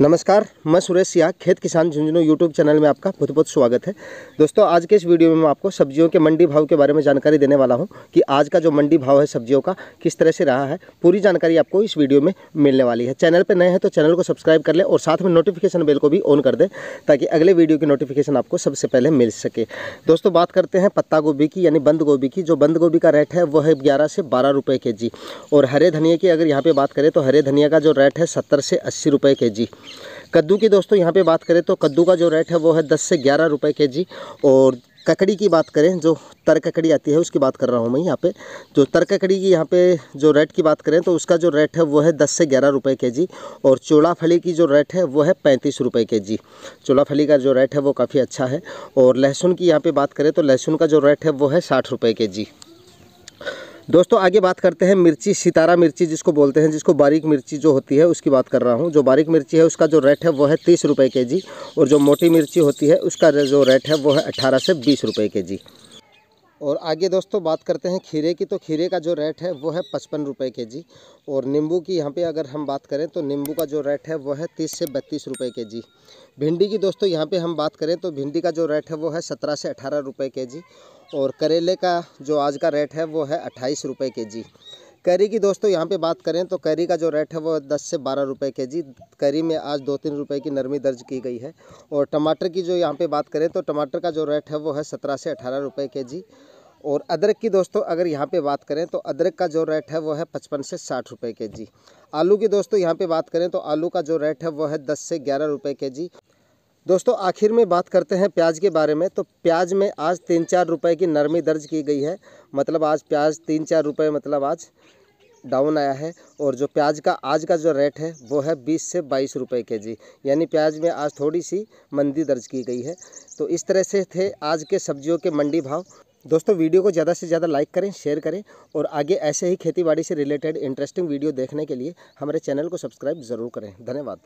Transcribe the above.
नमस्कार मैं सुरेश सिया खेत किसान झुंझुनू यूट्यूब चैनल में आपका बहुत बहुत स्वागत है दोस्तों आज के इस वीडियो में मैं आपको सब्जियों के मंडी भाव के बारे में जानकारी देने वाला हूं कि आज का जो मंडी भाव है सब्जियों का किस तरह से रहा है पूरी जानकारी आपको इस वीडियो में मिलने वाली है चैनल पर नए हैं तो चैनल को सब्सक्राइब कर लें और साथ में नोटिफिकेशन बिल को भी ऑन कर दें ताकि अगले वीडियो की नोटिफिकेशन आपको सबसे पहले मिल सके दोस्तों बात करते हैं पत्ता गोभी की यानी बंद गोभी की जो बंद गोभी का रेट है वह है ग्यारह से बारह रुपये के जी और हरे धनिया की अगर यहाँ पर बात करें तो हरे धनिया का जो रेट है सत्तर से अस्सी रुपये के जी कद्दू की दोस्तों यहाँ पे बात करें तो कद्दू का जो रेट है वो है दस से ग्यारह रुपये के जी और ककड़ी की बात करें जो तर ककड़ी आती है उसकी बात कर रहा हूँ मैं यहाँ पे जो तर ककड़ी की यहाँ पे जो रेट की बात करें तो उसका जो रेट है वो है दस से ग्यारह रुपये के जी और चोला फली की जो रेट है वो है पैंतीस रुपये के जी चोला फली का जो रेट है वो काफ़ी अच्छा है और लहसुन की यहाँ पे बात करें तो लहसुन का जो रेट है वो है साठ रुपये के जी दोस्तों आगे बात करते हैं मिर्ची सितारा मिर्ची जिसको बोलते हैं जिसको बारीक मिर्ची जो होती है उसकी बात कर रहा हूँ जो बारीक मिर्ची है उसका जो रेट है वो है तीस रुपये के जी और जो मोटी मिर्ची होती है उसका जो रेट है वो है अट्ठारह से बीस रुपये के जी और आगे दोस्तों बात करते हैं खीरे की तो खीरे का जो रेट है वो है पचपन रुपये के जी और नींबू की यहाँ पे अगर हम बात करें तो नींबू का जो रेट है वो है तीस से बत्तीस रुपये के जी भिंडी की दोस्तों यहाँ पे हम बात करें तो भिंडी का जो रेट है वो है सत्रह से अठारह रुपये के जी और करेले का जो आज का रेट है वो है अट्ठाईस रुपये के जी करी की दोस्तों यहाँ पे बात करें तो करी का जो रेट है वो 10 से 12 रुपए के जी करी में आज दो तीन रुपए की नरमी दर्ज की गई है और टमाटर की जो यहाँ पे बात करें तो टमाटर का जो रेट है वो है 17 से 18 रुपए के जी और अदरक की दोस्तों अगर यहाँ पे बात करें तो अदरक का जो रेट है वो है पचपन से साठ रुपये के जी आलू की दोस्तों यहाँ पर बात करें तो आलू का जो रेट है वो है दस से ग्यारह रुपये के जी दोस्तों आखिर में बात करते हैं प्याज के बारे में तो प्याज में आज तीन चार रुपए की नरमी दर्ज की गई है मतलब आज प्याज तीन चार रुपए मतलब आज डाउन आया है और जो प्याज का आज का जो रेट है वो है बीस से बाईस रुपए के जी यानी प्याज में आज थोड़ी सी मंदी दर्ज की गई है तो इस तरह से थे आज के सब्जियों के मंडी भाव दोस्तों वीडियो को ज़्यादा से ज़्यादा लाइक करें शेयर करें और आगे ऐसे ही खेती से रिलेटेड इंटरेस्टिंग वीडियो देखने के लिए हमारे चैनल को सब्सक्राइब ज़रूर करें धन्यवाद